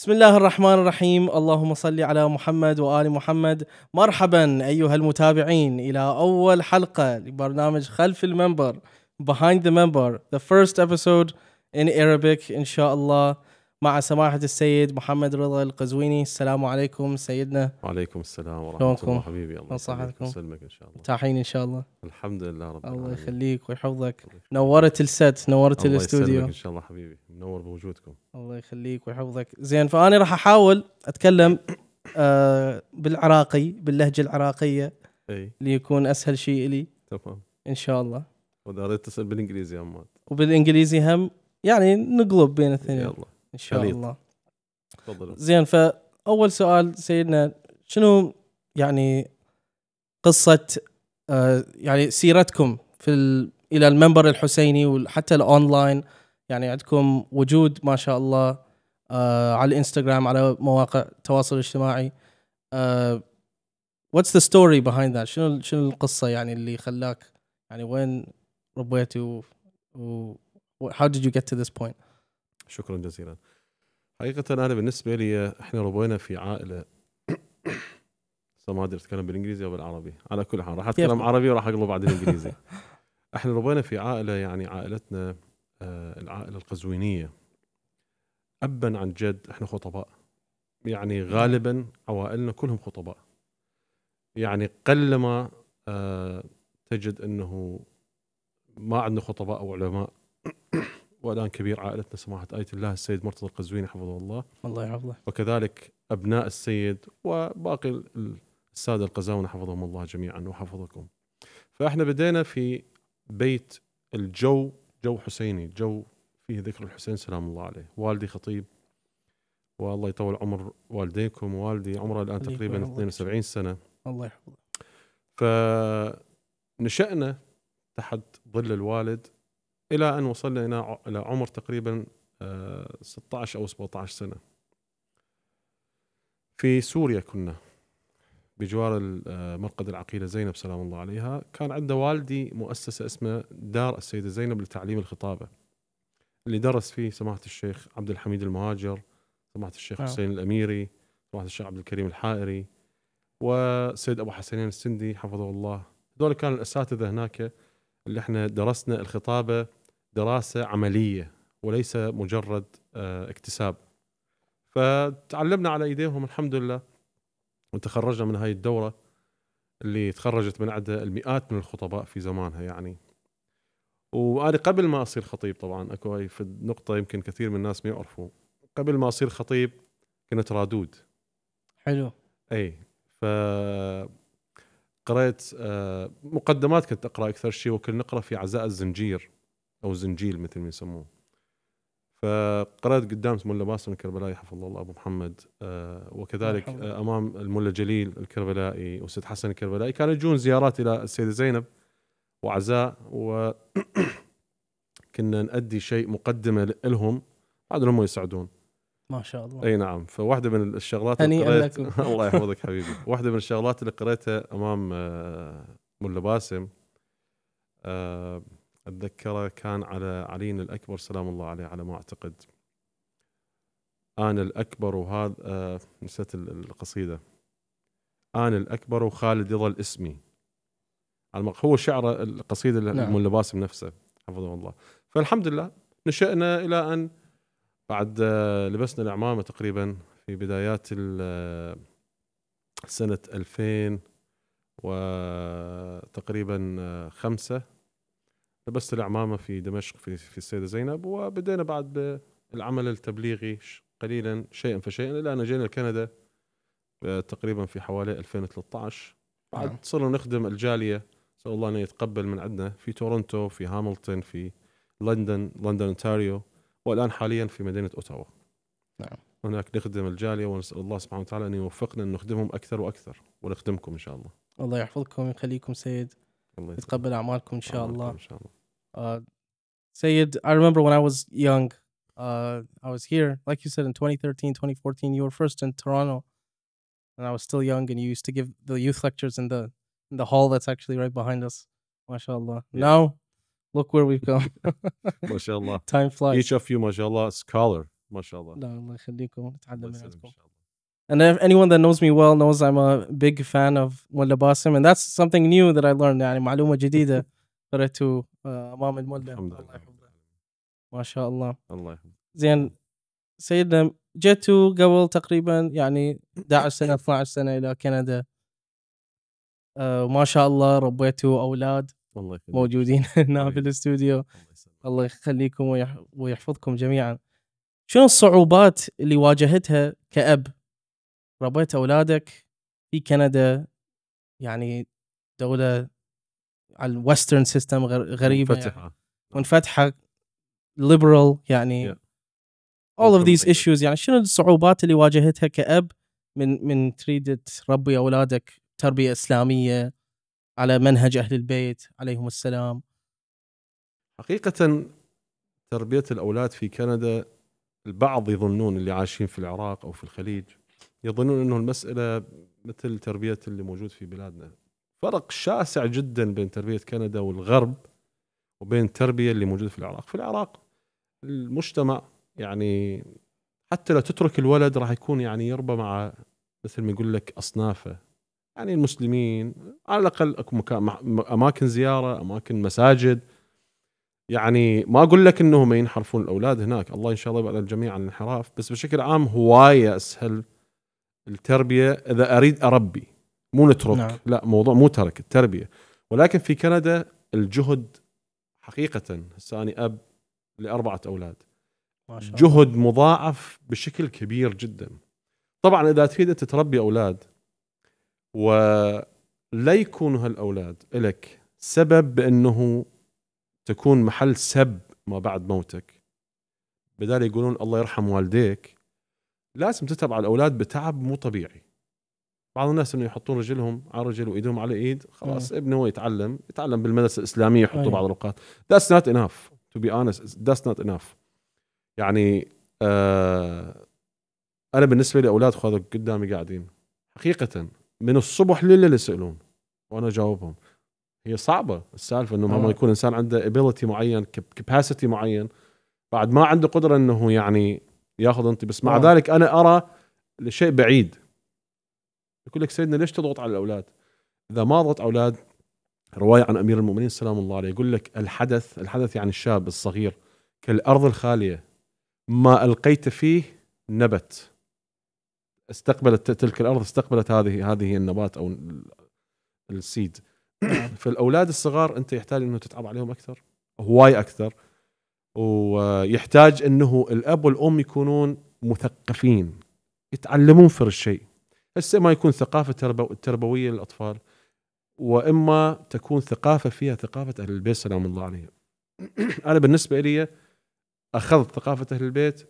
بسم الله الرحمن الرحيم اللهم صل على محمد وآل محمد مرحبا أيها المتابعين إلى أول حلقة لبرنامج خلف المنبر Behind the Member the first episode in Arabic إن شاء الله مع سماحة السيد محمد رضا القزويني السلام عليكم سيدنا وعليكم السلام ورحمة الله حبيبي الله يسلمك إن شاء الله تاحين إن شاء الله الحمد لله رب العالمين الله يخليك ويحفظك نورت الست نورت الله الاستوديو الله إن شاء الله حبيبي منور بوجودكم الله يخليك ويحفظك زين فأنا راح أحاول أتكلم آه بالعراقي باللهجة العراقية أي. ليكون أسهل شيء لي تمام إن شاء الله وإذا أردت تسأل بالإنجليزي هم وبالإنجليزي هم يعني نقلب بين الاثنين يلا ان شاء خليط. الله تفضل زين فاول سؤال سيدنا شنو يعني قصه آه يعني سيرتكم في الى المنبر الحسيني وحتى الاونلاين يعني عندكم وجود ما شاء الله آه على الانستغرام على مواقع التواصل الاجتماعي واتس ذا ستوري behind ذات شنو شنو القصه يعني اللي خلاك يعني وين ربيتي و, و how did you get to this point شكرا جزيلا حقيقة أنا بالنسبة لي إحنا ربينا في عائلة ما أدري أتكلم بالإنجليزي أو بالعربي على كل حال راح أتكلم عربي وراح أقلب بعد الإنجليزي إحنا ربينا في عائلة يعني عائلتنا آه العائلة القزوينية أبا عن جد إحنا خطباء يعني غالبا عوائلنا كلهم خطباء يعني قلما آه تجد أنه ما عندنا خطباء أو علماء والان كبير عائلتنا سماحه ايه الله السيد مرتضى القزويني حفظه الله الله يحفظه وكذلك ابناء السيد وباقي الساده القزاونه حفظهم الله جميعا وحفظكم. فاحنا بدينا في بيت الجو جو حسيني جو فيه ذكر الحسين سلام الله عليه والدي خطيب والله يطول عمر والديكم والدي عمره الان تقريبا 72 سنه الله يحفظه فنشأنا تحت ظل الوالد الى ان وصلنا الى عمر تقريبا 16 آه، او 17 سنه في سوريا كنا بجوار آه، مرقد العقيده زينب سلام الله عليها كان عند والدي مؤسسه اسمها دار السيده زينب لتعليم الخطابه اللي درس فيه سماحه الشيخ عبد الحميد المهاجر سماحه الشيخ حسين الاميري سماحه الشيخ عبد الكريم الحائري وسيد ابو حسنين السندي حفظه الله هذول كانوا الاساتذه هناك اللي احنا درسنا الخطابه دراسه عمليه وليس مجرد آه، اكتساب فتعلمنا على ايديهم الحمد لله وتخرجنا من هاي الدوره اللي تخرجت من عدة المئات من الخطباء في زمانها يعني وانا قبل ما اصير خطيب طبعا اكو هاي في النقطة يمكن كثير من الناس ما يعرفوا قبل ما اصير خطيب كنت رادود حلو اي ف قرأت آه، مقدمات كنت اقرا اكثر شيء وكنت نقرا في عزاء الزنجير او زنجيل مثل ما يسموه فقرات قدام ملا باسم الكربلائي حفظه الله ابو محمد آه، وكذلك آه، امام الملا جليل الكربلائي والسيد حسن الكربلائي كانوا يجون زيارات الى السيده زينب وعزاء و كنا نأدي شيء مقدمه لهم عاد هم يساعدون ما شاء الله اي نعم فواحده من الشغلات اللي قريت الله يحفظك حبيبي واحده من الشغلات اللي قريتها امام آه، ملا باسم آه أتذكره كان على علي الأكبر سلام الله عليه على ما أعتقد أنا الأكبر وهذا آه نسيت القصيدة أنا الأكبر وخالد يظل اسمي هو شعر القصيدة نعم. باسم نفسه حفظه الله فالحمد لله نشأنا إلى أن بعد آه، لبسنا العمامة تقريبا في بدايات آه، سنة 2000 وتقريبا آه، خمسة لبست العمامه في دمشق في في السيده زينب وبدينا بعد بالعمل التبليغي قليلا شيئا فشيئا الى ان جينا لكندا آه، تقريبا في حوالي 2013 بعد نعم. صرنا نخدم الجاليه سأل الله ان يتقبل من عندنا في تورونتو في هاملتون في لندن لندن اونتاريو والان حاليا في مدينه اوتاوا نعم هناك نخدم الجاليه ونسال الله سبحانه وتعالى ان يوفقنا ان نخدمهم اكثر واكثر ونخدمكم ان شاء الله الله يحفظكم ويخليكم سيد الله يتقبل اعمالكم ان شاء الله ان شاء الله Uh, Sayed, I remember when I was young, uh, I was here, like you said, in 2013, 2014. You were first in Toronto, and I was still young, and you used to give the youth lectures in the in the hall that's actually right behind us. MashaAllah. Yeah. Now, look where we've come. MashaAllah. Time flies. Each of you, MashaAllah, scholar. MashaAllah. And if anyone that knows me well knows I'm a big fan of Mullah Basim, and that's something new that I learned. يعني معلومة جديدة. فريتو آه، امام المولد الحمد لله الله يحفظه ما شاء الله الله يحفظه زين سيدنا جيتوا قبل تقريبا يعني 11 سنه 12 سنه الى كندا آه ما شاء الله ربيتوا اولاد الله يخليك. موجودين هنا في الاستوديو الله يخليكم ويحفظكم جميعا شنو الصعوبات اللي واجهتها كأب ربيت أولادك في كندا يعني دولة على الويسترن سيستم غريبه منفتحه يعني. منفتحه ليبرال يعني yeah. all of these issues يعني شنو الصعوبات اللي واجهتها كأب من من تريد تربي اولادك تربيه اسلاميه على منهج اهل البيت عليهم السلام حقيقه تربيه الاولاد في كندا البعض يظنون اللي عايشين في العراق او في الخليج يظنون انه المساله مثل تربيه اللي موجود في بلادنا فرق شاسع جدا بين تربيه كندا والغرب وبين التربيه اللي موجوده في العراق في العراق المجتمع يعني حتى لو تترك الولد راح يكون يعني يربى مع مثل ما يقول لك اصنافه يعني المسلمين على الاقل اكو مكان اماكن زياره اماكن مساجد يعني ما اقول لك انهم ينحرفون الاولاد هناك الله ان شاء الله يبعد الجميع عن الانحراف بس بشكل عام هوايه اسهل التربيه اذا اريد اربي مو نترك نعم. لا موضوع مو ترك التربيه ولكن في كندا الجهد حقيقه ساني اب لاربعه اولاد ما شاء الله. جهد مضاعف بشكل كبير جدا طبعا اذا تريد انت تربي اولاد ولا يكونوا هالاولاد لك سبب بانه تكون محل سب ما بعد موتك بدال يقولون الله يرحم والديك لازم تتعب على الاولاد بتعب مو طبيعي بعض الناس انه يحطون رجلهم على رجل وايدهم على ايد خلاص ابنه هو يتعلم يتعلم بالمدرسه الاسلاميه يحطوا أيوه. بعض الاوقات ذاتس نوت انف تو بي اونست ذاتس نوت انف يعني آه انا بالنسبه لي اولاد خذوا قدامي قاعدين حقيقه من الصبح لليل يسالون وانا اجاوبهم هي صعبه السالفه انه ما أيوه. يكون انسان عنده ابيلتي معين كباسيتي معين بعد ما عنده قدره انه يعني ياخذ انت بس مع أوه. ذلك انا ارى شيء بعيد يقول لك سيدنا ليش تضغط على الاولاد؟ اذا ما ضغط اولاد روايه عن امير المؤمنين سلام الله عليه يقول لك الحدث الحدث يعني الشاب الصغير كالارض الخاليه ما القيت فيه نبت استقبلت تلك الارض استقبلت هذه هذه النبات او السيد فالاولاد الصغار انت يحتاج انه تتعب عليهم اكثر هواي اكثر ويحتاج انه الاب والام يكونون مثقفين يتعلمون في الشيء هسه ما يكون ثقافه تربو تربويه للاطفال واما تكون ثقافه فيها ثقافه اهل البيت سلام الله عليهم. انا بالنسبه لي اخذت ثقافه اهل البيت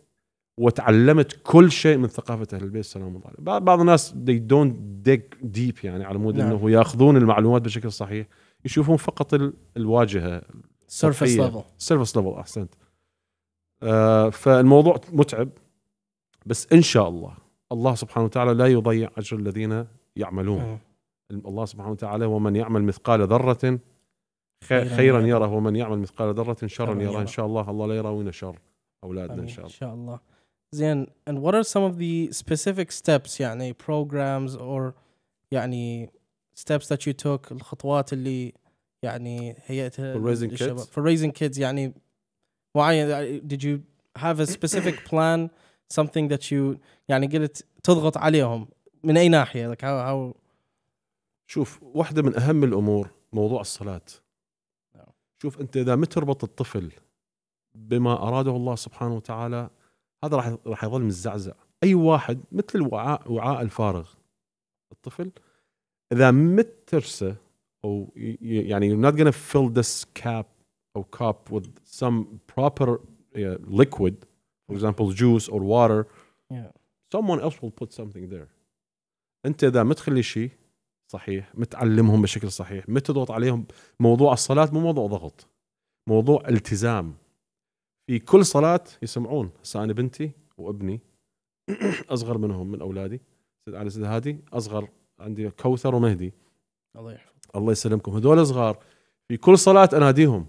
وتعلمت كل شيء من ثقافه اهل البيت سلام الله عليهم. بعض الناس they don't dig deep يعني على مود نعم. انه ياخذون المعلومات بشكل صحيح يشوفون فقط الواجهه سيرفس ليفل سيرفس ليفل احسنت آه فالموضوع متعب بس ان شاء الله الله سبحانه وتعالى لا يضيع أجر الذين يعملون آه. الله سبحانه وتعالى ومن يعمل مثقال ذرة خيرا يره ومن يعمل مثقال ذرة شرا يره إن شاء الله الله لا يراوينا شر أولادنا إن شاء الله إن شاء الله زين and what are some of the specific steps يعني programs or يعني steps that you took الخطوات اللي يعني هيئتها for raising kids for raising kids يعني معين يعني did you have a specific plan something that you يعني قلت تضغط عليهم من اي ناحيه like how, شوف واحده من اهم الامور موضوع الصلاه شوف انت اذا ما تربط الطفل بما اراده الله سبحانه وتعالى هذا راح راح يظل متزعزع اي واحد مثل الوعاء وعاء الفارغ الطفل اذا ما ترسه او يعني you're not gonna fill this cap او cup with some proper liquid for example juice or water yeah. someone else will put something there انت اذا ما تخلي شيء صحيح متعلمهم بشكل صحيح ما تضغط عليهم موضوع الصلاه مو موضوع ضغط موضوع التزام في كل صلاه يسمعون هسه انا بنتي وابني اصغر منهم من اولادي سيد علي سيد هادي اصغر عندي كوثر ومهدي الله يحفظ الله يسلمكم هذول صغار في كل صلاه اناديهم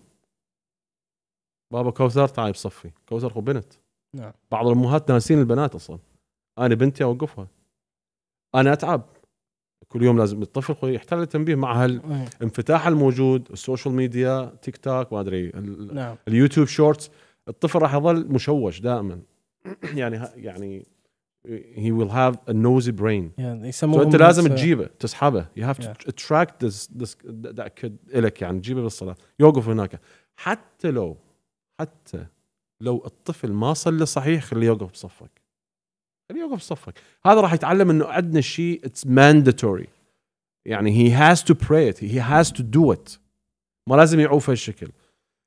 بابا كوثر تعال بصفي كوثر خو بنت نعم بعض الامهات ناسين البنات اصلا انا بنتي اوقفها انا اتعب كل يوم لازم الطفل يحتاج التنبيه مع هالانفتاح إيه. الموجود السوشيال ميديا تيك توك ما ادري نعم. اليوتيوب شورتس الطفل راح يظل مشوش دائما يعني يعني he will have a nosy brain فانت يعني انت لازم تجيبه تسحبه you have to yeah. attract this, this, that kid الك يعني تجيبه بالصلاه يوقف هناك حتى لو حتى لو الطفل ما صلى صحيح خليه يوقف بصفك خليه يوقف بصفك هذا راح يتعلم انه عندنا شيء اتس ماندتوري يعني هي هاز تو براي ات هي هاز تو دو ات ما لازم يعوف هالشكل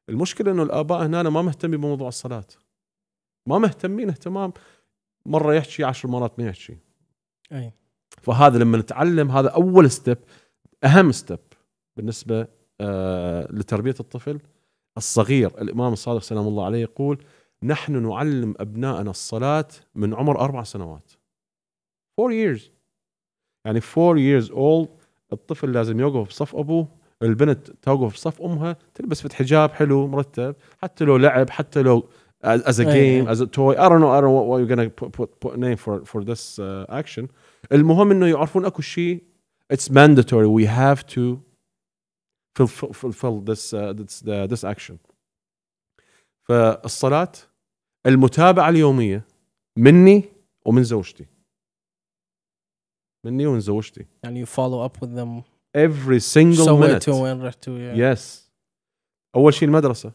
المشكله انه الاباء هنا ما مهتمين بموضوع الصلاه ما مهتمين اهتمام مره يحكي عشر مرات ما يحكي اي فهذا لما نتعلم هذا اول ستيب اهم ستيب بالنسبه آه لتربيه الطفل الصغير الإمام الصادق سلام الله عليه يقول نحن نعلم أبنائنا الصلاة من عمر أربع سنوات four years يعني four years old الطفل لازم يوقف بصف أبوه البنت توقف بصف أمها تلبس في حجاب حلو مرتب حتى لو لعب حتى لو as a game as a toy I don't know I don't know what you're gonna put, put, put name for, for this uh, action المهم انه يعرفون اكو شيء it's mandatory we have to fulfill this, uh, this, uh, this action فالصلاة المتابعة اليومية مني ومن زوجتي مني ومن زوجتي And you follow up with them every single so minute سويتوا وين رحتوا yeah. yes أول شيء المدرسة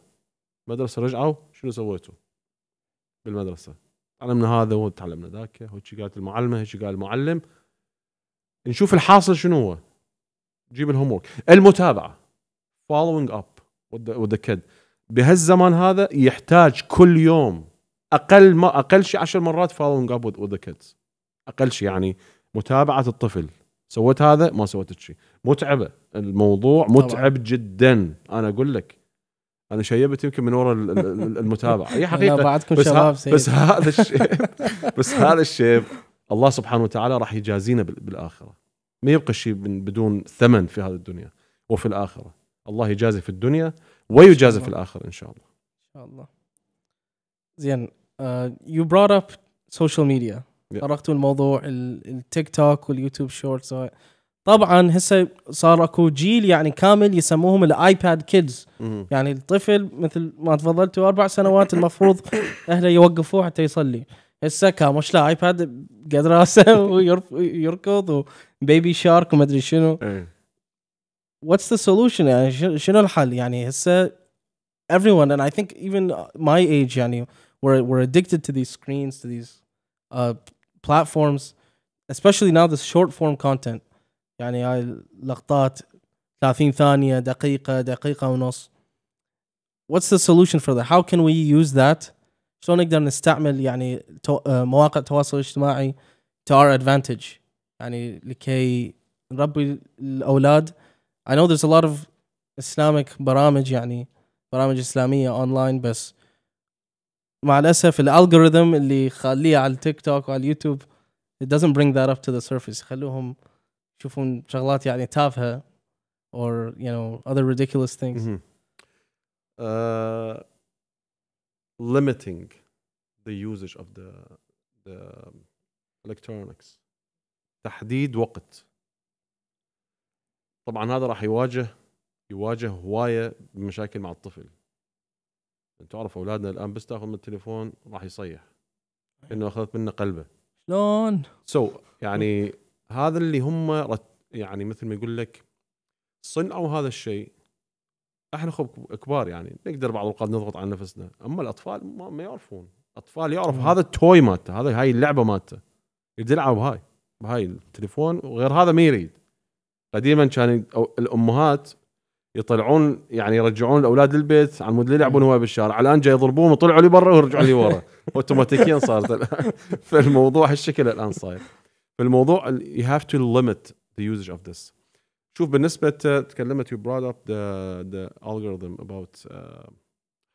المدرسة رجعوا شنو سويتوا بالمدرسة تعلمنا هذا وتعلمنا ذاك هيك قالت المعلمة هيك قال المعلم نشوف الحاصل شنو هو جيب الهوم المتابعة فولوينج اب وذ كيد kid بهالزمان هذا يحتاج كل يوم اقل ما اقل شيء 10 مرات فولوينج اب وذ كيد اقل شيء يعني متابعه الطفل سويت هذا ما سويت شيء متعبه الموضوع متعب طبعا. جدا انا اقول لك انا شيبت يمكن من وراء المتابعه هي حقيقه بعدكم بس, شباب سيد. بس هذا الشيء بس هذا الشيء الله سبحانه وتعالى راح يجازينا بالاخره ما يبقى شيء بدون ثمن في هذه الدنيا وفي الاخره الله يجازي في الدنيا ويجازي في الاخره ان شاء الله ان شاء الله زين يو آه، brought اب سوشيال ميديا طرقتوا الموضوع التيك توك واليوتيوب شورتس طبعا هسه صار اكو جيل يعني كامل يسموهم الايباد كيدز يعني الطفل مثل ما تفضلتوا اربع سنوات المفروض اهله يوقفوه حتى يصلي هسه كاموش له ايباد قد راسه ويركض وبيبي شارك وما ادري شنو إيه. what's the solution يعني شنو الحل يعني هسه everyone and I think even my age يعني we're we're addicted to these screens to these uh, platforms especially now this short form content يعني هاي لقطات 30 ثانية دقيقة دقيقة ونص what's the solution for that how can we use that شلون نقدر نستعمل يعني مواقع التواصل الاجتماعي to our advantage يعني لكي نربي الأولاد I know there's a lot of Islamic برامج يعني برامج إسلامية online, but, مع الأسف الالجوريثم اللي خليه على التيك توك وعلى اليوتيوب it doesn't bring that up to the surface خلوهم يشوفون شغلات يعني تافهة or you know other ridiculous things mm -hmm. uh, limiting the usage of the the electronics تحديد وقت طبعا هذا راح يواجه يواجه هوايه مشاكل مع الطفل تعرف اولادنا الان بس تاخذ من التليفون راح يصيح إيه. انه اخذت منه قلبه شلون سو so, يعني هذا اللي هم رت يعني مثل ما يقول لك صنعوا هذا الشيء احنا خب كبار يعني نقدر بعض الاوقات نضغط على نفسنا اما الاطفال ما, ما يعرفون اطفال يعرف إيه. هذا التوي مالته هذا هاي اللعبه مالته يلعب هاي بهاي التليفون وغير هذا ما يريد قديما كان الامهات يطلعون يعني يرجعون الاولاد للبيت على مود يلعبون هواي بالشارع الان جاي يضربوهم وطلعوا لي برا ويرجعوا لي ورا اوتوماتيكيا صارت فالموضوع هالشكل الان صاير فالموضوع يو هاف تو ليمت ذا يوزج اوف ذس شوف بالنسبه تكلمت يو براد اب ذا ذا الجوريثم اباوت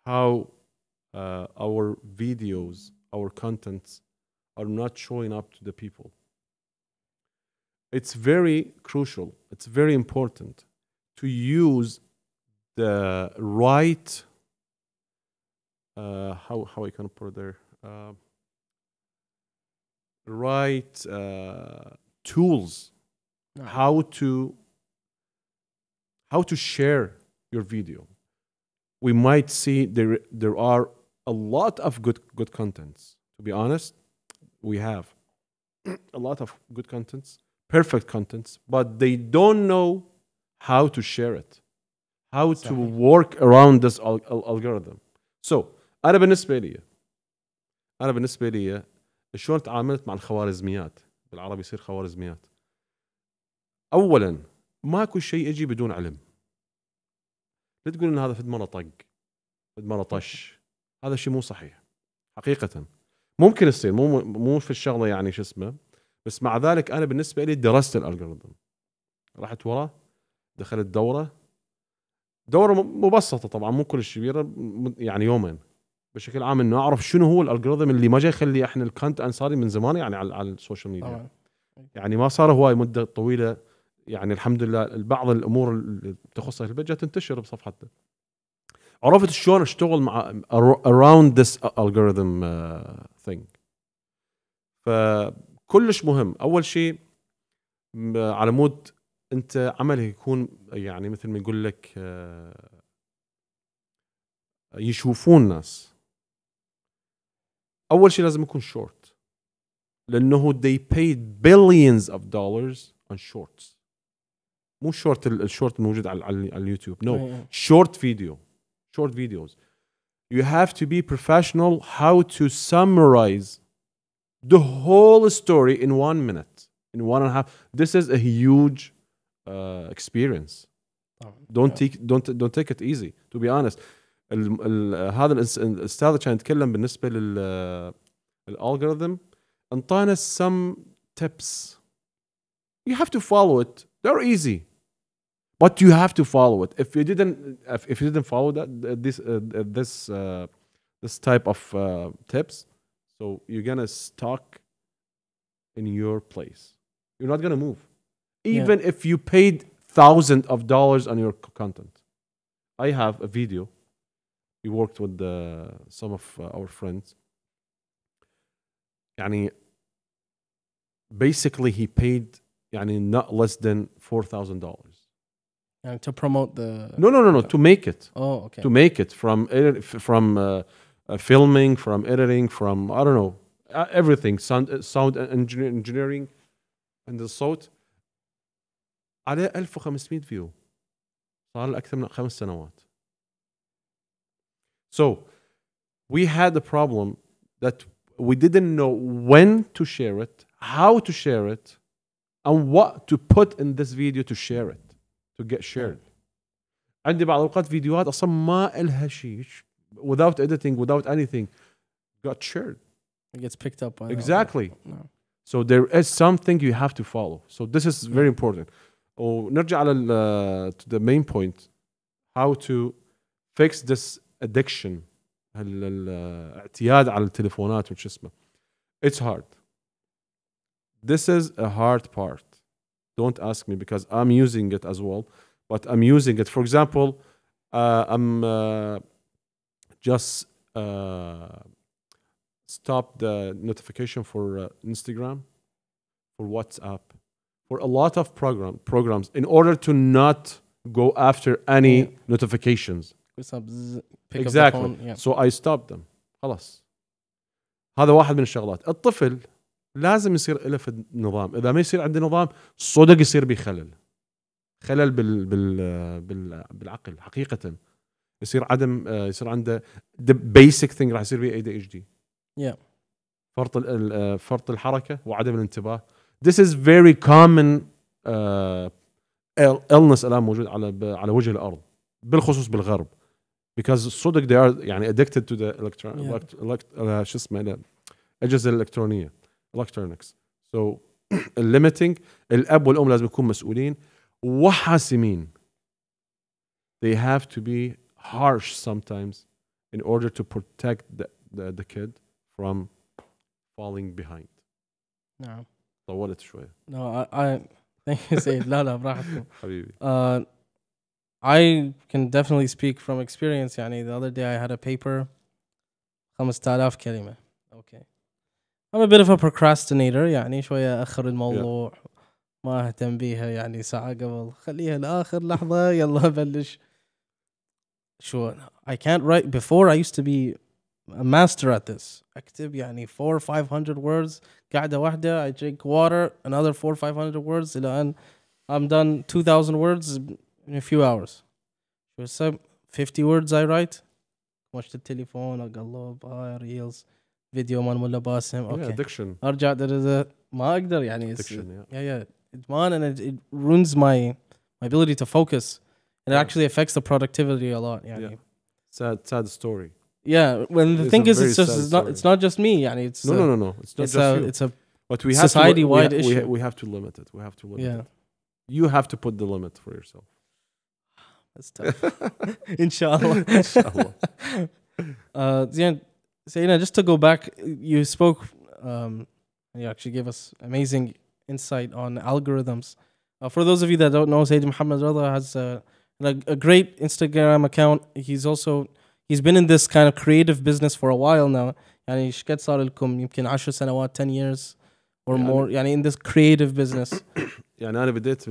هاو اور فيديوز اور كونتنتس ار نوت are اب تو ذا بيبل it's very crucial, it's very important to use the right, uh, how, how I can put it there, uh, right uh, tools, how to how to share your video. We might see there there are a lot of good good contents. To be honest, we have a lot of good contents, perfect contents but they don't know how to share it how صحيح. to work around this algorithm so انا بالنسبه لي انا بالنسبه لي شلون تعاملت مع الخوارزميات بالعربي يصير خوارزميات اولا ماكو شيء يجي بدون علم لا تقول ان هذا فد مره طق فد مره طش هذا الشيء مو صحيح حقيقه ممكن يصير مو مو في الشغله يعني شو اسمه بس مع ذلك انا بالنسبه لي درست الالجوريثم رحت وراه دخلت دوره دوره مبسطه طبعا مو كلش كبيره يعني يومين بشكل عام انه اعرف شنو هو الالجوريثم اللي ما جاي يخلي احنا الكانت انصاري من زمان يعني على, على السوشيال ميديا طبعا. يعني ما صار هواي مده طويله يعني الحمد لله بعض الامور اللي تخص البجة تنتشر بصفحتنا عرفت شلون اشتغل مع اراوند ذس الجوريثم ثينج ف كلش مهم اول شيء على مود انت عملك يكون يعني مثل ما يقول لك آه، يشوفون الناس اول شيء لازم يكون شورت لانه they paid billions of dollars on shorts مو شورت الشورت الموجود على على اليوتيوب نو شورت فيديو شورت فيديوز you have to be professional how to summarize the whole story in one minute, in one and a half. This is a huge uh, experience. Oh, don't yeah. take don't don't take it easy. To be honest, ال ال هذا الاستاذ كان يتكلم algorithm. لل الالجوريثم انطانا some tips. You have to follow it. They're easy. But you have to follow it. If you didn't, if, if you didn't follow that, this, uh, this, uh, this type of uh, tips, so you're gonna stuck in your place. You're not gonna move, even yeah. if you paid thousands of dollars on your content. I have a video. We worked with uh, some of uh, our friends. يعني basically he paid يعني not less than four thousand dollars. And to promote the no no no no to make it. Oh okay. To make it from uh, from. Uh, uh, filming, from editing, from I don't know uh, everything, sound, uh, sound engineering, and the sound. عليه 1500 فيو صار أكثر من خمس سنوات. So we had a problem that we didn't know when to share it, how to share it, and what to put in this video to share it, to get shared. عندي بعض الاوقات فيديوهات اصلا ما الها شيء without editing, without anything, got shared. It gets picked up by exactly. No. So there is something you have to follow. So this is very important. ونرجع oh, على uh, to the main point how to fix this addiction الاعتياد uh, على وش اسمه it's hard this is a hard part don't ask me because I'm using it as well but I'm using it for example uh, I'm uh, just uh, stop the notification for uh, Instagram, for WhatsApp, for a lot of program programs in order to not go after any yeah. notifications. exactly. Yeah. So I stopped them. خلاص. هذا واحد من الشغلات. الطفل لازم يصير له في نظام، إذا ما يصير عنده نظام صدق يصير بخلل. خلل بال, بال بالعقل حقيقة. يصير عدم آه، يصير عنده ذا بيسك ثينج راح يصير فيه اي دي اتش دي فرط آه، فرط الحركه وعدم الانتباه this is very common uh, illness الان موجود على على وجه الارض بالخصوص بالغرب because صدق they are يعني addicted to the electronic yeah. شو اسمه الاجهزه الالكترونيه electronics so الليمتنج الاب والام لازم يكونوا مسؤولين وحاسمين they have to be harsh sometimes in order to protect the, the, the kid from falling behind نعم طولت شوية no I, I thank you Said لا لا براحتكم حبيبي uh, I can definitely speak from experience يعني the other day I had a paper 5000 كلمة okay I'm a bit of a procrastinator يعني شوية أخر الموضوع yeah. ما اهتم بيها يعني ساعة قبل خليها لآخر لحظة يلا بلش Sure. I can't write before I used to be a master at this Active, I need 4 500 words قاعده I drink water another 4 500 words And I'm done 2000 words in a few hours شو 50 words I write i التليفون love I ريلز فيديو مال ملا باسم اوكي ادكشن ارجع ما اقدر يعني yeah yeah يا ادمان and it, it ruins my my ability to focus and it actually affects the productivity a lot. Yeah. yeah. Sad, sad story. Yeah. When the it's thing is, it's just it's not it's not just me. Yeah, it's no, a, no, no, no. It's not it's just a, you. It's a but we have society wide we issue. We, ha we, have to limit it. We have to limit yeah. it. You have to put the limit for yourself. That's tough. Inshallah. Inshallah. uh, Zian, Sayyidina, just to go back, you spoke. Um, you actually gave us amazing insight on algorithms. Uh, for those of you that don't know, Sayyid Muhammad Rada has. Uh, like a great Instagram account. He's also he's been in this kind of creative business for a while now. يعني ايش قد صار لكم يمكن 10 سنوات 10 years or يعني more يعني in this creative business يعني انا بديت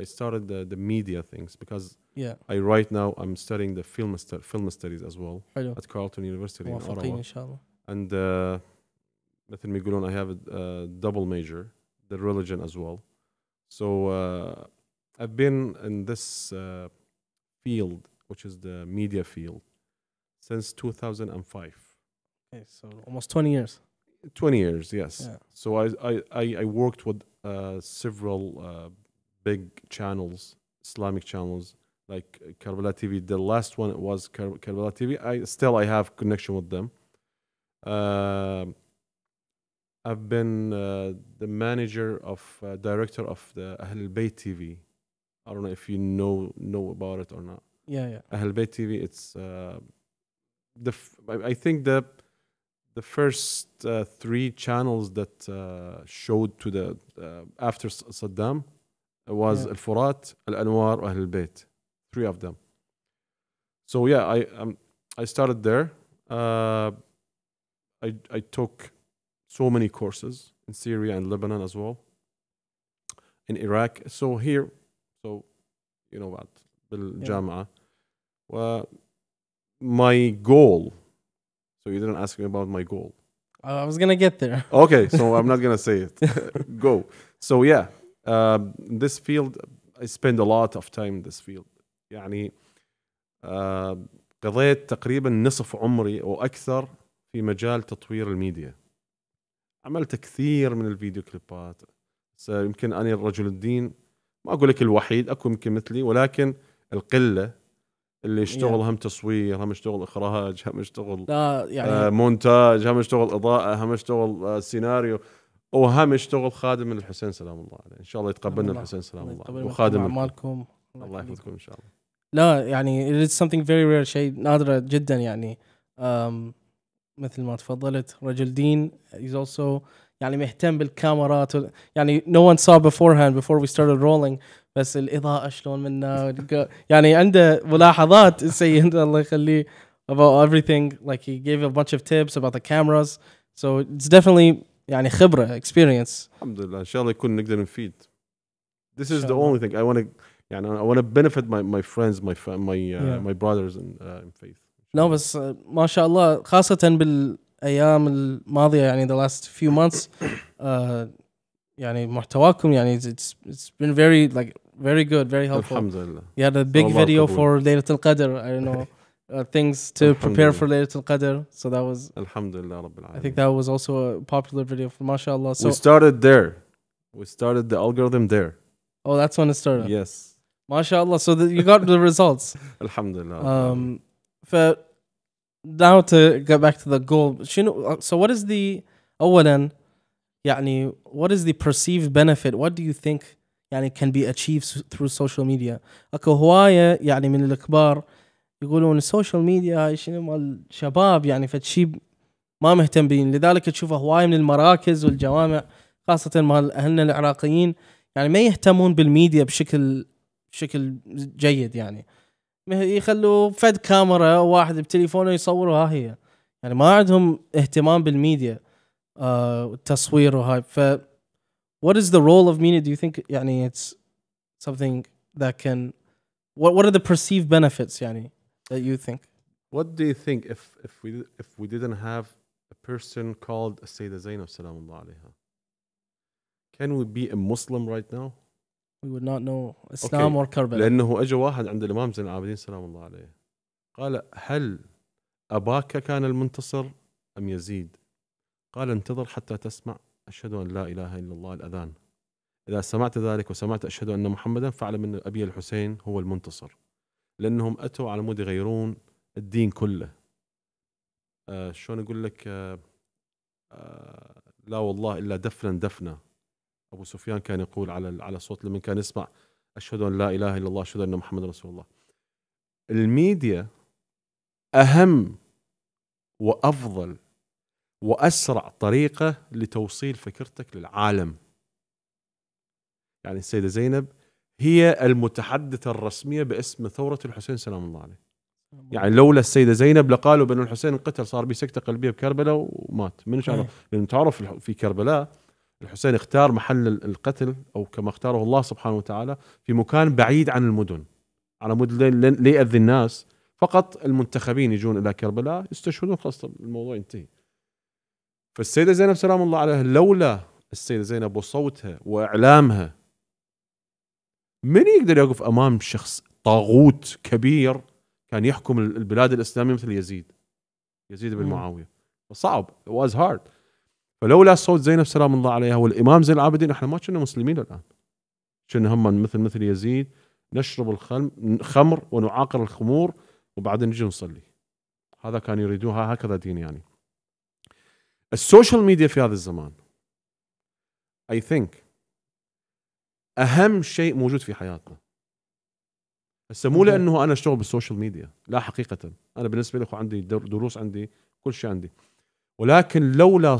I started the, the media things because yeah. I right now I'm studying the film film studies as well حلو. at Carleton University in Ottawa ان شاء الله and uh, مثل ما يقولون I have a, a double major the religion as well so uh, I've been in this uh, field, which is the media field, since 2005. Okay, so almost 20 years. 20 years, yes. Yeah. So I, I, I worked with uh, several uh, big channels, Islamic channels, like Karbala TV. The last one was Kar- Karbala TV. I still I have connection with them. Uh, I've been uh, the manager of uh, director of the Ahl Bayt TV I don't know if you know know about it or not. Yeah, yeah. Ahl Bayt TV. It's uh, the f- I think the the first uh, three channels that uh, showed to the uh, after Saddam was yeah. Al Furat, Al Anwar, Ahl Bayt. Three of them. So yeah, I um, I started there. Uh, I I took so many courses in Syria and Lebanon as well, in Iraq. So here يو بالجامعه و my goal so you didn't ask me about my goal I was gonna get there. okay, so I'm not gonna say it. Go. So yeah, uh, this field I spend a lot of time in this field. يعني uh, قضيت تقريبا نصف عمري او اكثر في مجال تطوير الميديا. عملت كثير من الفيديو كليبات يمكن انا الرجل الدين ما اقول لك الوحيد اكو يمكن مثلي ولكن القله اللي يشتغل إيه. هم تصوير هم يشتغل اخراج هم يشتغل لا يعني آه مونتاج هم يشتغل اضاءه هم يشتغل آه سيناريو وهم يشتغل خادم الحسين سلام الله عليه ان شاء الله يتقبلنا الحسين سلام الله, الله. وخادم اعمالكم الله يحفظكم ان شاء الله لا يعني it's something very rare شيء نادرة جدا يعني um, مثل ما تفضلت رجل دين is also يعني مهتم بالكاميرات يعني no one saw beforehand before we started rolling بس الاضاءه شلون منا يعني عنده ملاحظات السيد الله يخليه about everything like he gave a bunch of tips about the cameras so it's definitely يعني خبره experience الحمد لله ان شاء الله يكون نقدر نفيد this is the only thing I want to يعني I want to benefit my my friends my my uh, yeah. my brothers in, uh, in faith no بس ما شاء الله خاصه بال الايام الماضيه يعني the last few months uh, يعني محتواكم يعني it's, it's been very like very good very helpful الحمد لله you had a big video قبول. for ليله القدر I don't know uh, things to prepare for ليله القدر so that was الحمد لله رب العالمين I think that was also a popular video for mashallah so we started there we started the algorithm there oh that's when it started yes mashallah so the, you got the results الحمد لله um, for. now to get back to the goal شنو so what is the اولا يعني what is the perceived benefit what do you think يعني can be achieved through social media اكو هوايه يعني من الكبار يقولون السوشيال ميديا هاي شنو مال الشباب يعني فشي ما مهتمين لذلك تشوف هوايه من المراكز والجوامع خاصه مال اهلنا العراقيين يعني ما يهتمون بالميديا بشكل بشكل جيد يعني يخلوا فد كاميرا واحد بتليفونه هي يعني ما عندهم اهتمام بالميديا آه وهاي ف what is the role of media do you think يعني it's something that can what what are the perceived benefits يعني that you think what do you think if if we if we didn't have a person called Sayyida Zainab salam alayha can we be a Muslim right now We would not know اسلام اور كربلاء لانه اجى واحد عند الامام زين العابدين سلام الله عليه قال هل اباك كان المنتصر ام يزيد؟ قال انتظر حتى تسمع اشهد ان لا اله الا الله الاذان اذا سمعت ذلك وسمعت اشهد ان محمدا فاعلم ان ابي الحسين هو المنتصر لانهم اتوا على مود يغيرون الدين كله آه شلون اقول لك آه آه لا والله الا دفنا دفنا ابو سفيان كان يقول على على صوت لمن كان يسمع اشهد ان لا اله الا الله اشهد ان محمد رسول الله الميديا اهم وافضل واسرع طريقه لتوصيل فكرتك للعالم يعني السيده زينب هي المتحدثه الرسميه باسم ثوره الحسين سلام الله عليه يعني لولا السيده زينب لقالوا بان الحسين انقتل صار به سكته قلبيه بكربلاء ومات من شاء الله لان تعرف في كربلاء الحسين اختار محل القتل او كما اختاره الله سبحانه وتعالى في مكان بعيد عن المدن على مود لا ياذي الناس فقط المنتخبين يجون الى كربلاء يستشهدون خلاص الموضوع ينتهي فالسيده زينب سلام الله عليها لولا السيده زينب وصوتها واعلامها من يقدر يقف امام شخص طاغوت كبير كان يحكم البلاد الاسلاميه مثل يزيد يزيد بن معاويه صعب واز هارد فلولا صوت زينب سلام الله عليها والامام زين العابدين احنا ما كنا مسلمين الان كنا هم مثل مثل يزيد نشرب الخمر ونعاقر الخمور وبعدين نجي نصلي هذا كان يريدوها هكذا دين يعني السوشيال ميديا في هذا الزمان اي ثينك اهم شيء موجود في حياتنا هسه مو لانه انا اشتغل بالسوشيال ميديا لا حقيقه انا بالنسبه لي عندي دروس عندي كل شيء عندي ولكن لولا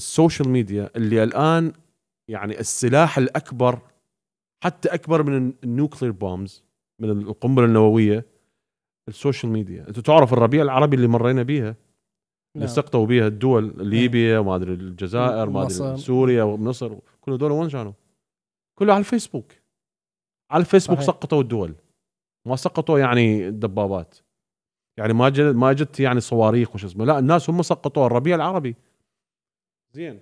السوشيال ميديا اللي الان يعني السلاح الاكبر حتى اكبر من النوكلير بومز من القنبله النوويه السوشيال ميديا انت تعرف الربيع العربي اللي مرينا بيها اللي نعم. سقطوا بيها الدول إيه. ليبيا وما ادري الجزائر ما ادري سوريا ومصر كل دول وين كانوا؟ كله على الفيسبوك على الفيسبوك صحيح. سقطوا الدول ما سقطوا يعني دبابات يعني ما جل ما اجت يعني صواريخ وش اسمه لا الناس هم سقطوا الربيع العربي زين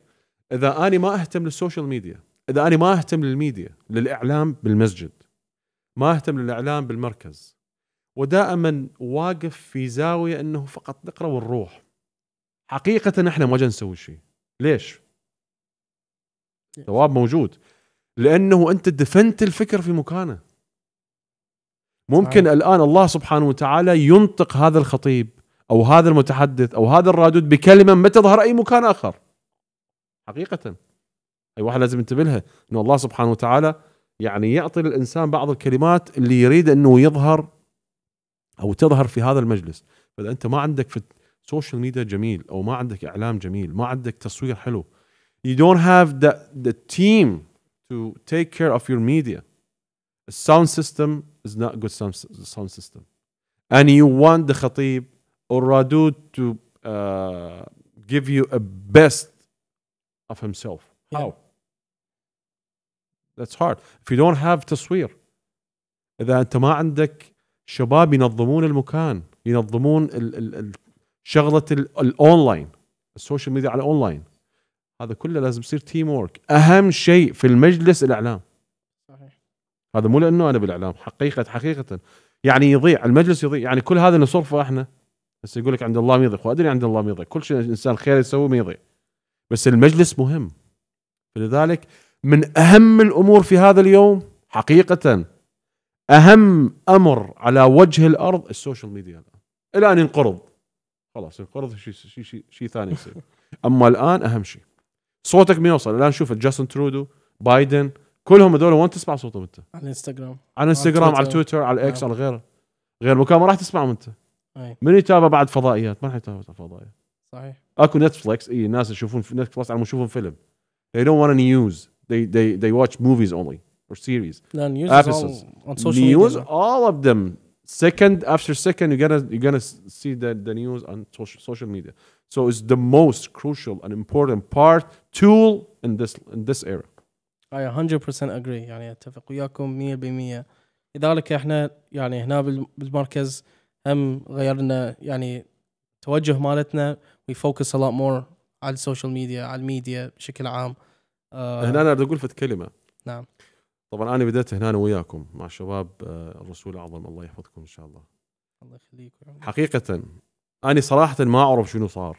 اذا انا ما اهتم للسوشيال ميديا اذا انا ما اهتم للميديا للاعلام بالمسجد ما اهتم للاعلام بالمركز ودائما واقف في زاويه انه فقط نقرا ونروح حقيقه احنا ما نسوي شيء ليش؟ ثواب موجود لانه انت دفنت الفكر في مكانه ممكن صحيح. الان الله سبحانه وتعالى ينطق هذا الخطيب او هذا المتحدث او هذا الرادود بكلمه ما تظهر اي مكان اخر حقيقه أي واحد لازم ينتبه لها انه الله سبحانه وتعالى يعني يعطي للانسان بعض الكلمات اللي يريد انه يظهر او تظهر في هذا المجلس فاذا انت ما عندك في السوشيال ميديا جميل او ما عندك اعلام جميل ما عندك تصوير حلو you don't have the, the team to take care of your media the sound system is not good sound, sound system and you want the khatib or radu to uh, give you a best of himself. Yeah. How? That's hard. If you don't have تصوير إذا أنت ما عندك شباب ينظمون المكان ينظمون ال ال ال شغلة الأونلاين السوشيال ميديا على الأونلاين هذا كله لازم يصير تيم وورك أهم شيء في المجلس الإعلام صحيح هذا مو لأنه أنا بالإعلام حقيقة حقيقة يعني يضيع المجلس يضيع يعني كل هذا نصرفه احنا بس يقول لك عند الله ما يضيع وادري عند الله ما يضيع كل شيء الانسان خير يسوي ما يضيع بس المجلس مهم لذلك من أهم الأمور في هذا اليوم حقيقة أهم أمر على وجه الأرض السوشيال ميديا الآن إلى أن ينقرض خلاص ينقرض شيء شيء شيء شي ثاني يصير أما الآن أهم شيء صوتك ما يوصل الآن شوف جاستن ترودو بايدن كلهم هذول وين تسمع صوتهم انت؟ على الانستغرام على الانستغرام على تويتر على الاكس نعم. على غيره غير مكان ما راح تسمعهم انت أي. من يتابع بعد فضائيات ما راح يتابع فضائيات صحيح اكو نتفلكس اي الناس يشوفون نتفلكس على يشوفون فيلم they don't want any news they they they watch movies only or series لا news episodes all on social news media. all of them second after second you're gonna you're gonna see the, the news on social, social media so it's the most crucial and important part tool in this in this era I 100% agree يعني اتفق وياكم 100% لذلك احنا يعني هنا بالمركز هم غيرنا يعني التوجه مالتنا وي فوكس ا لوت مور على السوشيال ميديا على الميديا بشكل عام آه، هنا انا بدي اقول فت كلمه نعم طبعا انا بديت هنا وياكم مع شباب آه، الرسول الاعظم الله يحفظكم ان شاء الله الله يخليك حقيقه انا صراحه ما اعرف شنو صار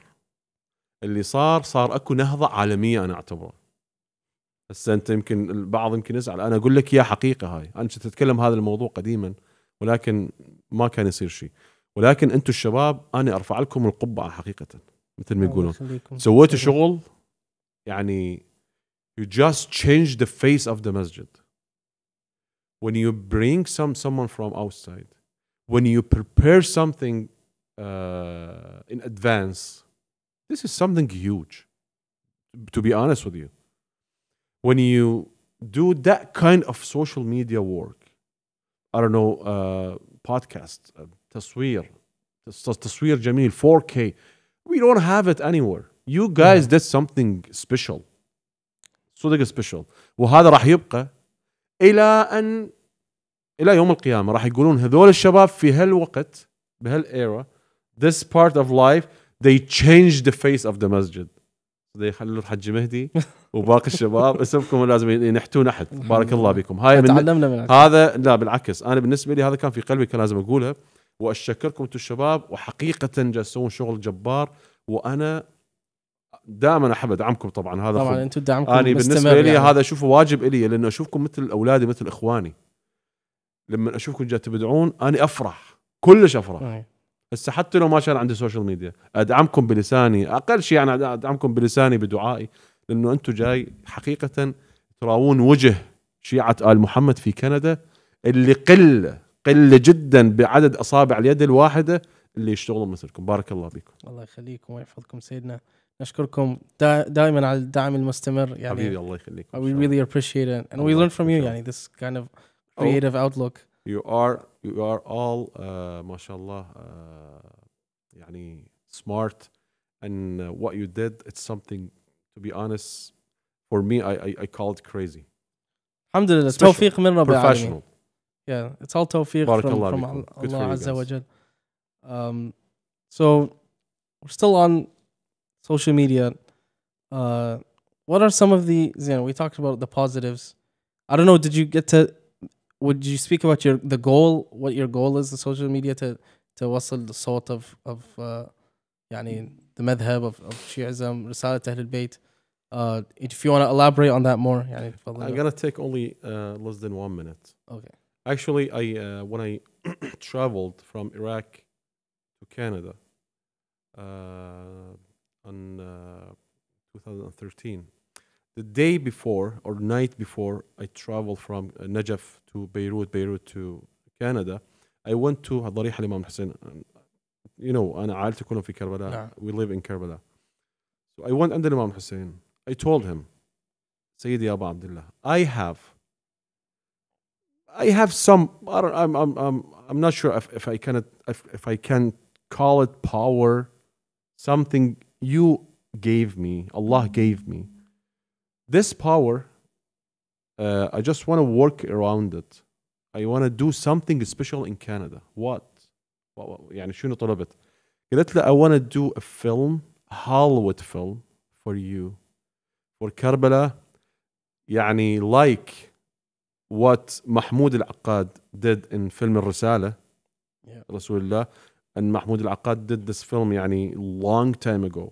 اللي صار صار اكو نهضه عالميه انا اعتبره هسه انت يمكن البعض يمكن يزعل انا اقول لك يا حقيقه هاي انا كنت اتكلم هذا الموضوع قديما ولكن ما كان يصير شيء ولكن انتم الشباب انا ارفع لكم القبعه حقيقه مثل ما يقولون سويتوا شغل يعني you just change the face of the masjid when you bring some someone from outside when you prepare something uh, in advance this is something huge to be honest with you when you do that kind of social media work i don't know uh, podcast uh, تصوير تصوير جميل 4k we don't have it anywhere you guys did something special صدق special وهذا راح يبقى الى ان الى يوم القيامه راح يقولون هذول الشباب في هالوقت بهالايرا this part of life they changed the face of the مسجد خلوا الحج مهدي وباقي الشباب اسمكم لازم ينحتون احد بارك الله بكم هاي من تعلمنا من هذا لا بالعكس انا بالنسبه لي هذا كان في قلبي كان لازم اقولها واشكركم انتم الشباب وحقيقه جالس تسوون شغل جبار وانا دائما احب ادعمكم طبعا هذا طبعا انتم دعمكم انا بالنسبه لي يعني. هذا اشوفه واجب الي لانه اشوفكم مثل اولادي مثل اخواني لما اشوفكم جاي تبدعون انا افرح كلش افرح هسه حتى لو ما كان عندي سوشيال ميديا ادعمكم بلساني اقل شيء يعني ادعمكم بلساني بدعائي لانه انتم جاي حقيقه تراوون وجه شيعه ال محمد في كندا اللي قله قله جدا بعدد اصابع اليد الواحده اللي يشتغلون مثلكم بارك الله بكم الله يخليكم ويحفظكم سيدنا نشكركم دائما على الدعم المستمر يعني حبيبي الله يخليكم we really appreciate it and we learn from you يعني this kind of oh, creative oh, outlook you are you are all uh, ما شاء الله uh, يعني smart and uh, what you did it's something to be honest for me I I, I called crazy الحمد لله التوفيق من رب العالمين yeah, it's all tawfiq from, Allah, from Allah, Azza wa Jal. Um, so we're still on social media. Uh, what are some of the, you know, we talked about the positives. I don't know, did you get to, would you speak about your, the goal, what your goal is, the social media to, to wassal the sort of, of, uh, يعني, the madhab of, of Shi'ism, Risalat Ahlul Bayt. Uh, if you want to elaborate on that more, I'm going to take only uh, less than one minute. Okay. Actually, I uh, when I traveled from Iraq to Canada uh, on uh, 2013, the day before or night before I traveled from uh, Najaf to Beirut, Beirut to Canada, I went to Al الإمام Hussein. Uh, you know, أنا عائلتي كلهم في كربلاء. We live in Karbala. So I went under Imam Hussein. I told him, Sayyidi Abu Abdullah, I have I have some. I don't. I'm. I'm. I'm. I'm not sure if, if I can. If, if I can call it power, something you gave me, Allah mm-hmm. gave me. This power, uh, I just want to work around it. I want to do something special in Canada. What? what, what يعني شنو طلبت؟ قالت له I want to do a film, a Hollywood film for you. For Karbala, يعني like what Mahmoud Al-Aqad did in film الرسالة yeah. رسول الله and Mahmoud Al-Aqad did this film يعني long time ago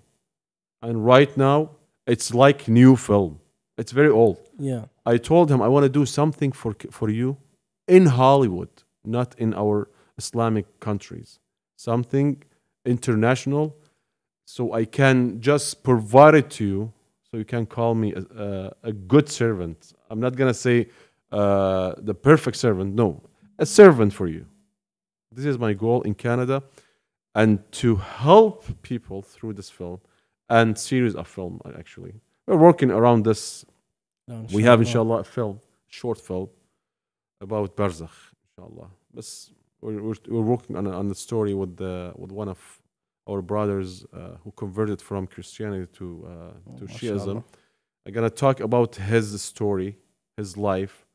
and right now it's like new film it's very old yeah I told him I want to do something for for you in Hollywood not in our Islamic countries something international so I can just provide it to you so you can call me a, a, a good servant I'm not gonna say uh, the perfect servant. No, a servant for you. This is my goal in Canada, and to help people through this film and series of film. Actually, we're working around this. No, we have, inshallah, a film, short film about Barzakh, inshallah. But we're, we're, we're, working on, on the story with the, with one of our brothers uh, who converted from Christianity to uh, oh, to Shiism. I'm gonna talk about his story, his life,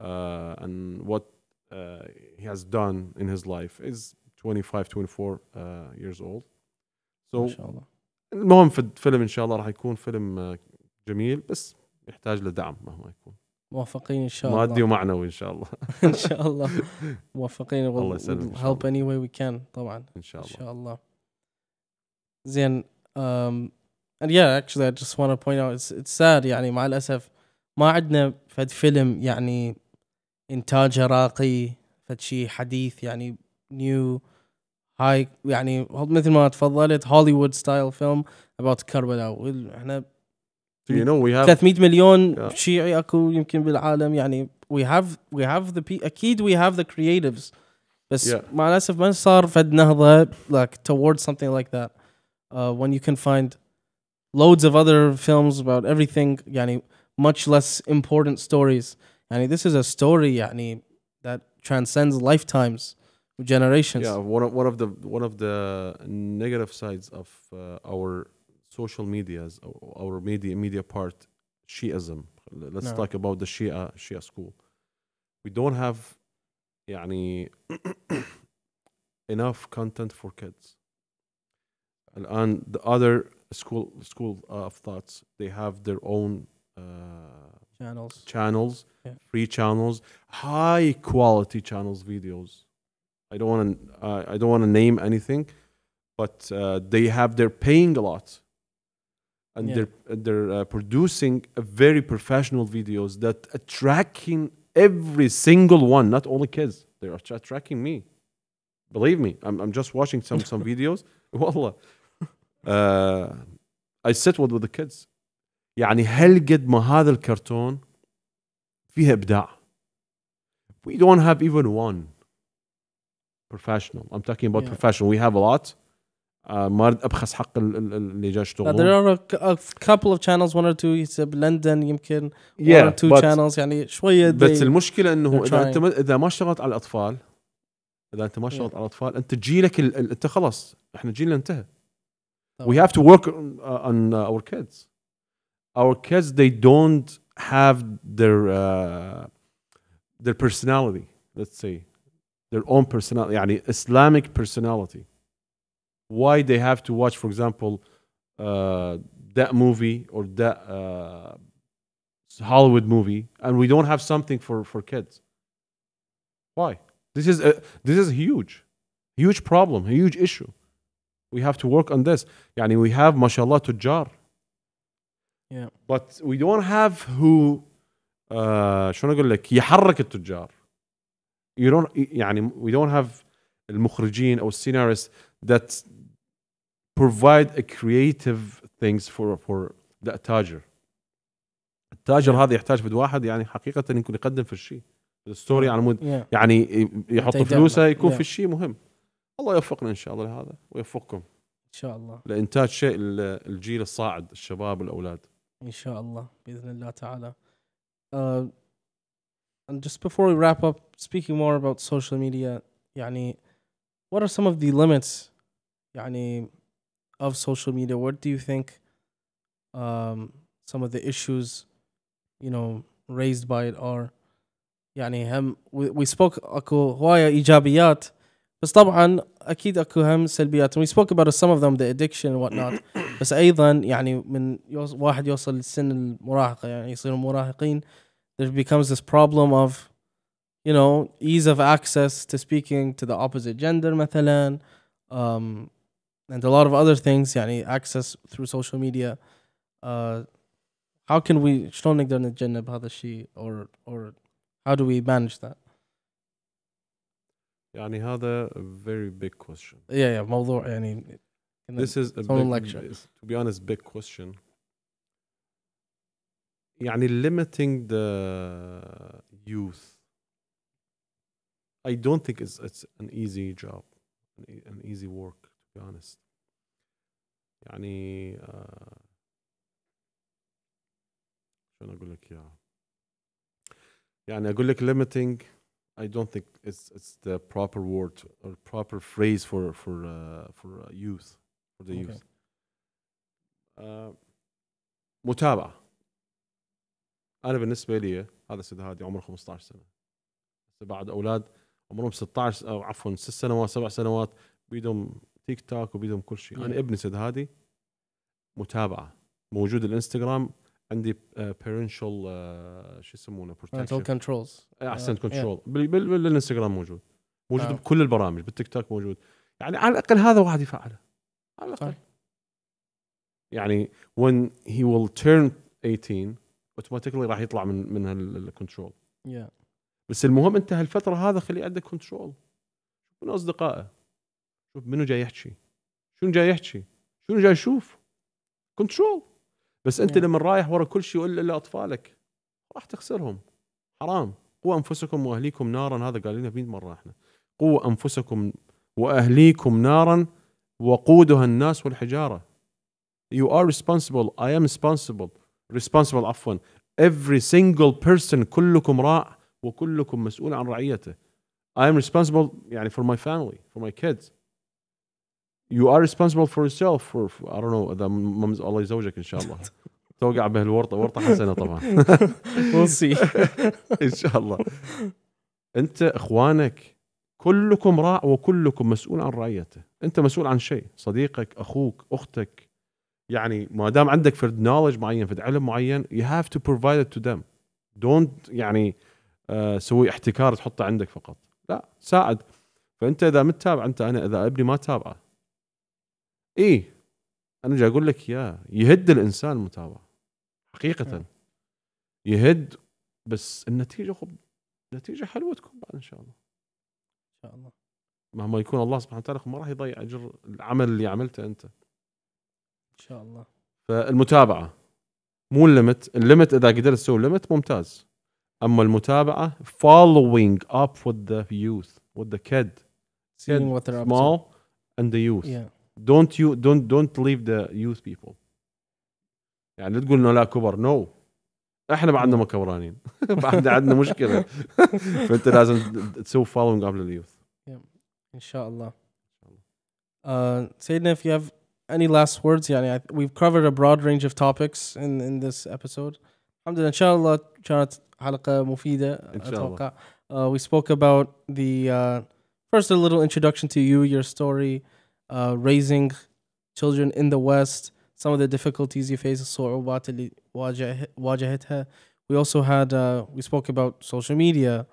uh, and what uh, he has done in his life is 25 24 uh, years old so ما شاء الله المهم في الفيلم ان شاء الله راح يكون فيلم جميل بس يحتاج لدعم مهما يكون موفقين ان شاء الله مادي ومعنوي ان شاء الله ان شاء الله موفقين الله يسلمك help any way we can طبعا ان شاء الله ان شاء الله زين um, and yeah actually I just want to point out it's, it's sad يعني مع الاسف ما عندنا فد فيلم يعني انتاجها راقي فد شيء حديث يعني نيو هاي يعني مثل ما تفضلت هوليوود ستايل فيلم اباوت كربلاء احنا So you know we have 300 مليون yeah. شيعي اكو يمكن بالعالم يعني we have we have the pe- اكيد we have the creatives بس yeah. مع الاسف ما صار فد نهضه like towards something like that uh, when you can find loads of other films about everything يعني much less important stories And this is a story يعني that transcends lifetimes generations yeah one of, one of the one of the negative sides of uh, our social medias uh, our media media part shiism let's no. talk about the shia shia school we don't have يعني enough content for kids and the other school school of thoughts they have their own uh, channels channels yeah. free channels high quality channels videos i don't want to uh, i don't want to name anything but uh, they have they're paying a lot and yeah. they're they're uh, producing very professional videos that attracting every single one not only kids they're attracting me believe me i'm, I'm just watching some some videos wallah uh, i sit with with the kids يعني هل قد ما هذا الكرتون فيها ابداع we don't have even one professional I'm talking about yeah. professional we have a lot uh, ما ابخس حق اللي جاي يشتغلون there are a, couple of channels one or two يحسب لندن يمكن one yeah, or two but, channels يعني شويه بس المشكله انه اذا انت اذا ما اشتغلت على الاطفال اذا انت ما اشتغلت yeah. على الاطفال انت جيلك انت خلاص احنا جيلنا انتهى we have to work on uh, uh, our kids our kids they don't have their uh, their personality let's say their own personality يعني islamic personality why they have to watch for example uh, that movie or that uh, hollywood movie and we don't have something for for kids why this is a, this is huge huge problem a huge issue we have to work on this يعني we have mashallah tujjar yeah. but we don't have who uh, شلون اقول لك يحرك التجار you don't يعني we don't have المخرجين او السيناريست that provide a creative things for for the تاجر التاجر yeah. هذا يحتاج بد واحد يعني حقيقه يكون يقدم في الشيء الستوري على مود يعني يحط فلوسه يكون yeah. في الشيء مهم الله يوفقنا ان شاء الله لهذا ويوفقكم ان شاء الله لانتاج شيء الجيل الصاعد الشباب والاولاد إن شاء الله بإذن الله تعالى. Uh, and just before we wrap up, speaking more about social media, يعني what are some of the limits يعني of social media? What do you think um, some of the issues you know raised by it are يعني هم we, we spoke اكو هواية ايجابيات بس طبعا اكيد اكو هم سلبيات and we spoke about some of them the addiction and whatnot بس ايضا يعني من يوصل واحد يوصل لسن المراهقه يعني يصيروا مراهقين there becomes this problem of you know ease of access to speaking to the opposite gender مثلا um, and a lot of other things يعني access through social media uh, how can we شلون نقدر نتجنب هذا الشيء or or how do we manage that يعني هذا a very big question yeah yeah موضوع يعني this is a big, lecture. To be honest, big question. يعني limiting the youth I don't think it's it's an easy job an easy work to be honest يعني uh, شو انا اقول لك يعني اقول لك limiting I don't think it's it's the proper word or proper phrase for for uh, for uh, youth فور ذا uh, متابعه انا بالنسبه لي هذا السيد هادي عمره 15 سنه بعد اولاد عمرهم 16 او عفوا 6 سنوات 7 سنوات بيدهم تيك توك وبيدهم كل شيء انا ابني سيد هادي متابعه موجود الانستغرام عندي بيرنشال آه، آه، شو يسمونه بروتكشن كنترولز احسنت كنترول بالانستغرام موجود موجود بكل البرامج بالتيك توك موجود يعني على الاقل هذا واحد يفعله على الاقل يعني when he will turn 18 اوتوماتيكلي راح يطلع من من الكنترول yeah. بس المهم انت هالفتره هذا خلي عندك كنترول من اصدقائه شوف منو جاي يحكي شنو جاي يحكي شنو جاي يشوف كنترول بس انت yeah. لما رايح ورا كل شيء الا اطفالك راح تخسرهم حرام قوا انفسكم واهليكم نارا هذا قال لنا 100 مره احنا قوا انفسكم واهليكم نارا وقودها الناس والحجاره you are responsible I am responsible responsible عفوا every single person كلكم راع وكلكم مسؤول عن رعيته I am responsible يعني for my family for my kids you are responsible for yourself for, for I don't know اذا الله يزوجك ان شاء الله توقع به الورطه ورطه حسنه طبعا we'll see ان شاء الله انت اخوانك كلكم راع وكلكم مسؤول عن رعيته انت مسؤول عن شيء صديقك اخوك اختك يعني ما دام عندك فرد نولج معين فرد علم معين يو هاف تو بروفايد تو to them يعني آه سوي احتكار تحطه عندك فقط لا ساعد فانت اذا متابع انت انا اذا ابني ما تابعه اي انا جاي اقول لك اياه يهد الانسان المتابعه حقيقه نعم. يهد بس النتيجه خب نتيجه حلوه تكون بعد ان شاء الله الله مهما يكون الله سبحانه وتعالى ما راح يضيع اجر العمل اللي عملته انت ان شاء الله فالمتابعه مو الليمت الليمت اذا قدرت تسوي ليمت ممتاز اما المتابعه following up with the youth with the kid, سمول small and the youth yeah. don't you don't don't leave the youth people يعني لا تقول انه لا كبر نو no. احنا بعدنا ما كبرانين بعد عندنا مشكله فانت لازم تسوي فولوينج اب لليوث Inshallah. Uh, Sayyidina, if you have any last words, yani, we've covered a broad range of topics in, in this episode. Alhamdulillah, inshallah, كانت حلقة مفيدة أتوقع. Uh, we spoke about the uh, first a little introduction to you, your story, uh, raising children in the West, some of the difficulties you face, الصعوبات اللي واجهتها. We also had uh, we spoke about social media,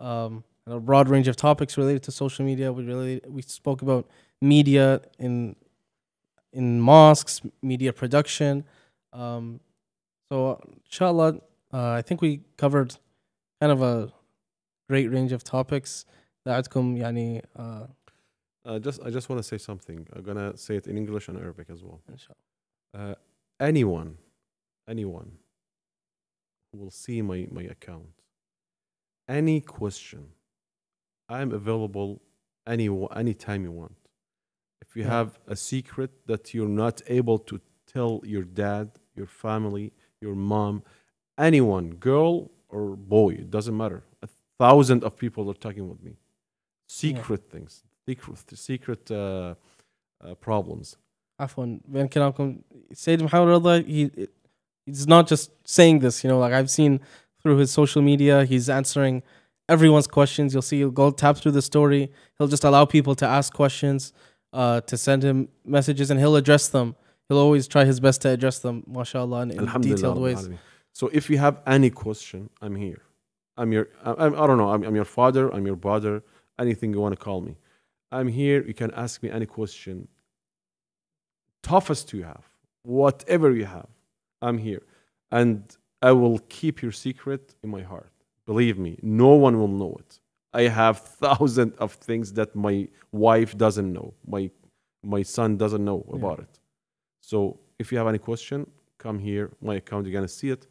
um, a broad range of topics related to social media. We really we spoke about media in in mosques, media production. Um, so inshallah, uh, I think we covered kind of a great range of topics. دعتكم يعني uh, uh, just I just want to say something. I'm gonna say it in English and Arabic as well. Uh, anyone, anyone who will see my my account, any question, I'm available any anytime you want. If you yeah. have a secret that you're not able to tell your dad, your family, your mom, anyone, girl or boy, it doesn't matter. A thousand of people are talking with me. Secret yeah. things, secret, secret uh, uh, problems. عفوا بين كلامكم Sayyid Muhammad رضا he he's not just saying this you know like I've seen through his social media he's answering everyone's questions. You'll see he'll go tap through the story. He'll just allow people to ask questions, uh, to send him messages, and he'll address them. He'll always try his best to address them, mashallah, in, in detailed ways. So if you have any question, I'm here. I'm your, I'm, I don't know, I'm, I'm your father, I'm your brother, anything you want to call me. I'm here, you can ask me any question. Toughest you have, whatever you have, I'm here. And I will keep your secret in my heart. Believe me, no one will know it. I have thousands of things that my wife doesn't know, my my son doesn't know about yeah. it. So if you have any question, come here. My account, you're gonna see it.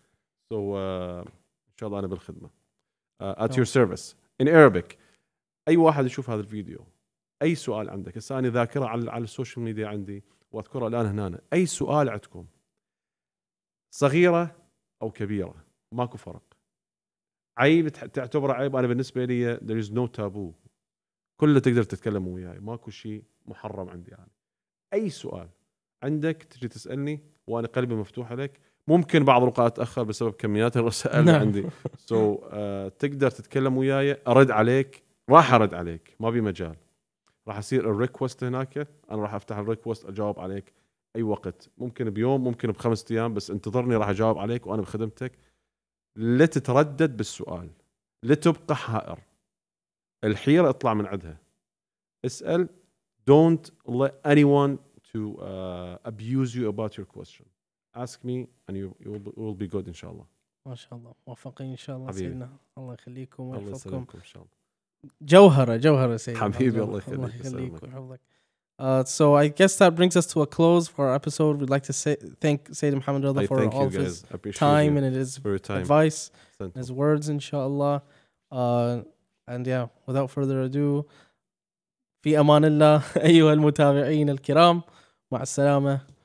So uh, Uh, at your service in Arabic. اي واحد يشوف هذا الفيديو اي سؤال عندك هسه انا ذاكره على على السوشيال ميديا عندي واذكره الان هنا اي سؤال عندكم صغيره او كبيره ماكو فرق عيب تعتبره عيب انا بالنسبه لي there is no taboo كله تقدر تتكلم وياي ماكو شيء محرم عندي يعني اي سؤال عندك تجي تسالني وانا قلبي مفتوح لك ممكن بعض الاوقات اتاخر بسبب كميات الرسائل اللي نعم. عندي سو so, uh, تقدر تتكلم وياي ارد عليك راح ارد عليك ما في مجال راح اصير الريكوست هناك انا راح افتح الريكوست اجاوب عليك اي وقت ممكن بيوم ممكن بخمس ايام بس انتظرني راح اجاوب عليك وانا بخدمتك لتتردد بالسؤال لتبقى حائر الحيرة اطلع من عندها اسأل don't let anyone to uh, abuse you about your question ask me and you, you will, be, will be good إن شاء الله ما شاء الله موفقين إن شاء الله حبيبي. سيدنا الله يخليكم ويحفظكم الله يسلمكم إن شاء الله جوهرة جوهرة سيدنا حبيبي الله يخليك ويحفظك Uh, so I guess that brings us to a close for our episode. We'd like to say, thank Sayyid Muhammad Rada for all of his time and his advice, and his words, inshallah. Uh, and yeah, without further ado, في أمان الله أيها المتابعين الكرام مع السلامة